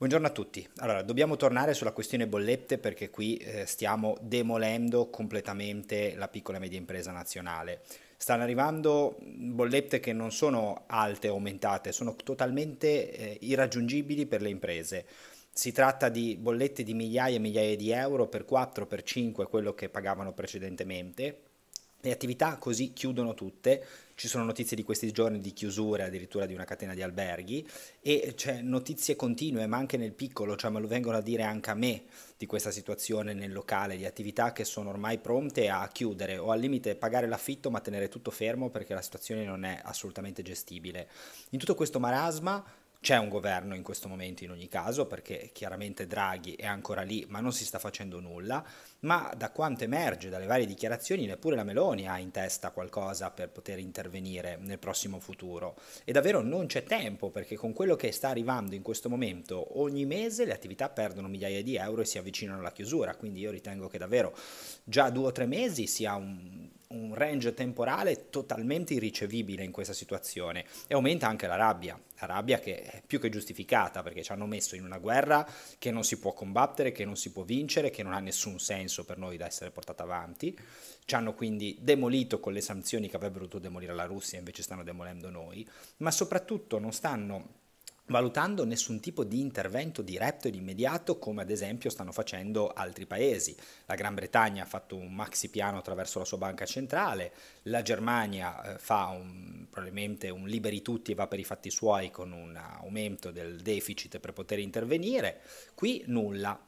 Buongiorno a tutti. Allora, dobbiamo tornare sulla questione bollette perché qui eh, stiamo demolendo completamente la piccola e media impresa nazionale. Stanno arrivando bollette che non sono alte aumentate, sono totalmente eh, irraggiungibili per le imprese. Si tratta di bollette di migliaia e migliaia di euro per 4, per 5 quello che pagavano precedentemente le attività così chiudono tutte, ci sono notizie di questi giorni di chiusura addirittura di una catena di alberghi e c'è notizie continue, ma anche nel piccolo, cioè me lo vengono a dire anche a me di questa situazione nel locale, di attività che sono ormai pronte a chiudere o al limite pagare l'affitto ma tenere tutto fermo perché la situazione non è assolutamente gestibile. In tutto questo marasma c'è un governo in questo momento in ogni caso, perché chiaramente Draghi è ancora lì, ma non si sta facendo nulla, ma da quanto emerge dalle varie dichiarazioni neppure la Meloni ha in testa qualcosa per poter intervenire nel prossimo futuro. E davvero non c'è tempo, perché con quello che sta arrivando in questo momento, ogni mese le attività perdono migliaia di euro e si avvicinano alla chiusura, quindi io ritengo che davvero già due o tre mesi sia un, un range temporale totalmente irricevibile in questa situazione e aumenta anche la rabbia la rabbia che è più che giustificata perché ci hanno messo in una guerra che non si può combattere, che non si può vincere, che non ha nessun senso per noi da essere portata avanti. Ci hanno quindi demolito con le sanzioni che avrebbero dovuto demolire la Russia, invece stanno demolendo noi, ma soprattutto non stanno valutando nessun tipo di intervento diretto ed immediato come ad esempio stanno facendo altri paesi. La Gran Bretagna ha fatto un maxi piano attraverso la sua banca centrale, la Germania eh, fa un, probabilmente un liberi tutti e va per i fatti suoi con un aumento del deficit per poter intervenire, qui nulla.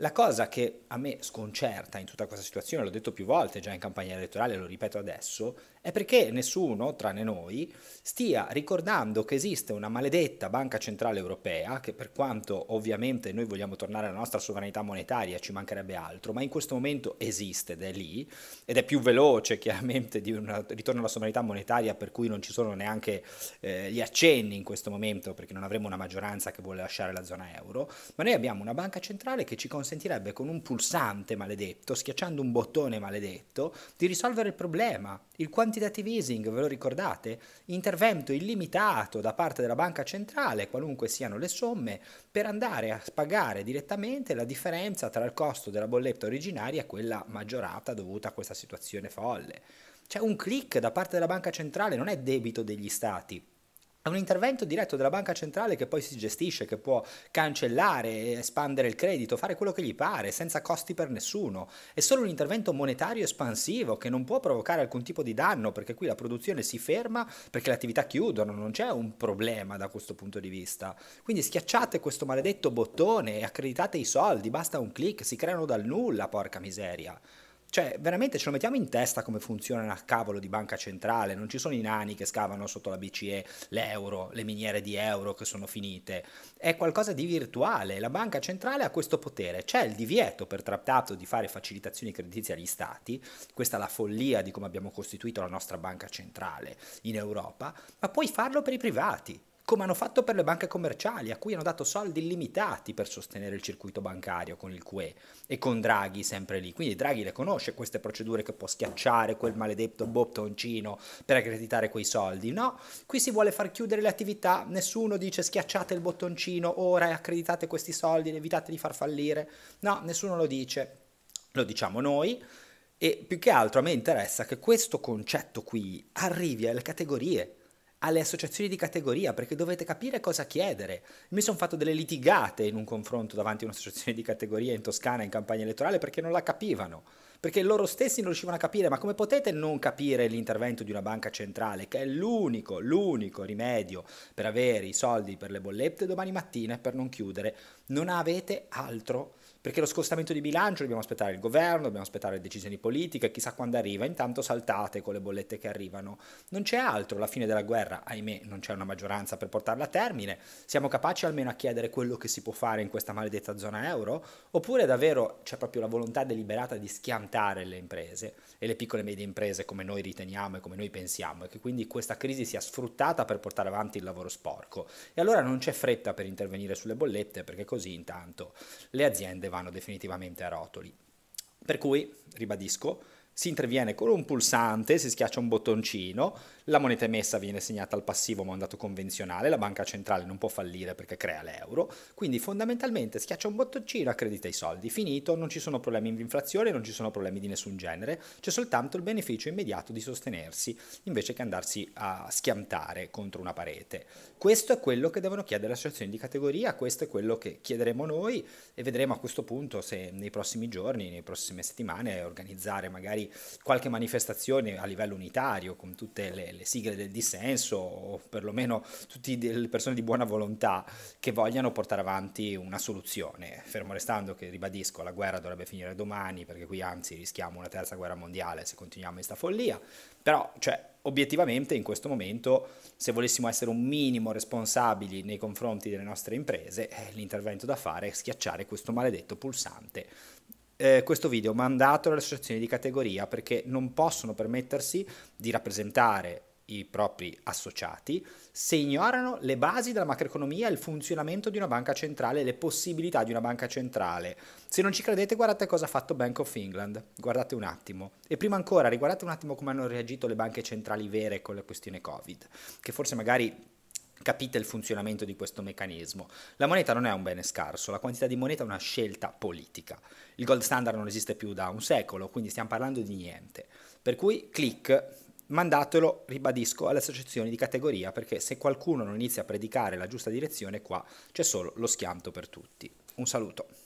La cosa che a me sconcerta in tutta questa situazione, l'ho detto più volte già in campagna elettorale, lo ripeto adesso, è perché nessuno, tranne noi, stia ricordando che esiste una maledetta Banca Centrale Europea, che per quanto ovviamente noi vogliamo tornare alla nostra sovranità monetaria, ci mancherebbe altro, ma in questo momento esiste ed è lì, ed è più veloce chiaramente di un ritorno alla sovranità monetaria per cui non ci sono neanche eh, gli accenni in questo momento, perché non avremo una maggioranza che vuole lasciare la zona euro, ma noi abbiamo una Banca Centrale che ci consente consentirebbe con un pulsante maledetto, schiacciando un bottone maledetto, di risolvere il problema. Il quantitative easing, ve lo ricordate? Intervento illimitato da parte della banca centrale, qualunque siano le somme, per andare a pagare direttamente la differenza tra il costo della bolletta originaria e quella maggiorata dovuta a questa situazione folle. C'è un click da parte della banca centrale, non è debito degli stati è un intervento diretto della banca centrale che poi si gestisce, che può cancellare, espandere il credito, fare quello che gli pare, senza costi per nessuno. È solo un intervento monetario espansivo che non può provocare alcun tipo di danno, perché qui la produzione si ferma, perché le attività chiudono, non c'è un problema da questo punto di vista. Quindi schiacciate questo maledetto bottone e accreditate i soldi, basta un clic, si creano dal nulla, porca miseria. Cioè, veramente ce lo mettiamo in testa come funziona una cavolo di banca centrale, non ci sono i nani che scavano sotto la BCE l'euro, le miniere di euro che sono finite, è qualcosa di virtuale, la banca centrale ha questo potere, c'è il divieto per trattato di fare facilitazioni creditizie agli stati, questa è la follia di come abbiamo costituito la nostra banca centrale in Europa, ma puoi farlo per i privati come hanno fatto per le banche commerciali, a cui hanno dato soldi illimitati per sostenere il circuito bancario con il QE e con Draghi sempre lì. Quindi Draghi le conosce queste procedure che può schiacciare quel maledetto bottoncino per accreditare quei soldi. No, qui si vuole far chiudere le attività, nessuno dice schiacciate il bottoncino ora e accreditate questi soldi, evitate di far fallire. No, nessuno lo dice. Lo diciamo noi. E più che altro a me interessa che questo concetto qui arrivi alle categorie alle associazioni di categoria perché dovete capire cosa chiedere. Mi sono fatto delle litigate in un confronto davanti a un'associazione di categoria in Toscana in campagna elettorale perché non la capivano, perché loro stessi non riuscivano a capire, ma come potete non capire l'intervento di una banca centrale che è l'unico, l'unico rimedio per avere i soldi per le bollette domani mattina e per non chiudere? Non avete altro perché lo scostamento di bilancio dobbiamo aspettare il governo, dobbiamo aspettare le decisioni politiche, chissà quando arriva, intanto saltate con le bollette che arrivano. Non c'è altro, la fine della guerra, ahimè, non c'è una maggioranza per portarla a termine, siamo capaci almeno a chiedere quello che si può fare in questa maledetta zona euro, oppure davvero c'è proprio la volontà deliberata di schiantare le imprese e le piccole e medie imprese come noi riteniamo e come noi pensiamo, e che quindi questa crisi sia sfruttata per portare avanti il lavoro sporco. E allora non c'è fretta per intervenire sulle bollette, perché così intanto le aziende vanno vanno definitivamente a rotoli. Per cui, ribadisco, si interviene con un pulsante, si schiaccia un bottoncino, la moneta emessa viene segnata al passivo mandato convenzionale, la banca centrale non può fallire perché crea l'euro, quindi fondamentalmente schiaccia un bottoncino, accredita i soldi, finito, non ci sono problemi di inflazione, non ci sono problemi di nessun genere, c'è soltanto il beneficio immediato di sostenersi invece che andarsi a schiantare contro una parete. Questo è quello che devono chiedere le associazioni di categoria, questo è quello che chiederemo noi e vedremo a questo punto se nei prossimi giorni, nelle prossime settimane organizzare magari magari qualche manifestazione a livello unitario con tutte le, le sigle del dissenso o perlomeno tutte le persone di buona volontà che vogliano portare avanti una soluzione, fermo restando che ribadisco la guerra dovrebbe finire domani perché qui anzi rischiamo una terza guerra mondiale se continuiamo in sta follia, però cioè obiettivamente in questo momento, se volessimo essere un minimo responsabili nei confronti delle nostre imprese, eh, l'intervento da fare è schiacciare questo maledetto pulsante eh, questo video mandato alle associazioni di categoria perché non possono permettersi di rappresentare i propri associati se ignorano le basi della macroeconomia, il funzionamento di una banca centrale, le possibilità di una banca centrale. Se non ci credete guardate cosa ha fatto Bank of England, guardate un attimo. E prima ancora riguardate un attimo come hanno reagito le banche centrali vere con la questione Covid, che forse magari Capite il funzionamento di questo meccanismo. La moneta non è un bene scarso, la quantità di moneta è una scelta politica. Il gold standard non esiste più da un secolo, quindi stiamo parlando di niente. Per cui click, mandatelo, ribadisco, alle associazioni di categoria, perché se qualcuno non inizia a predicare la giusta direzione qua c'è solo lo schianto per tutti. Un saluto.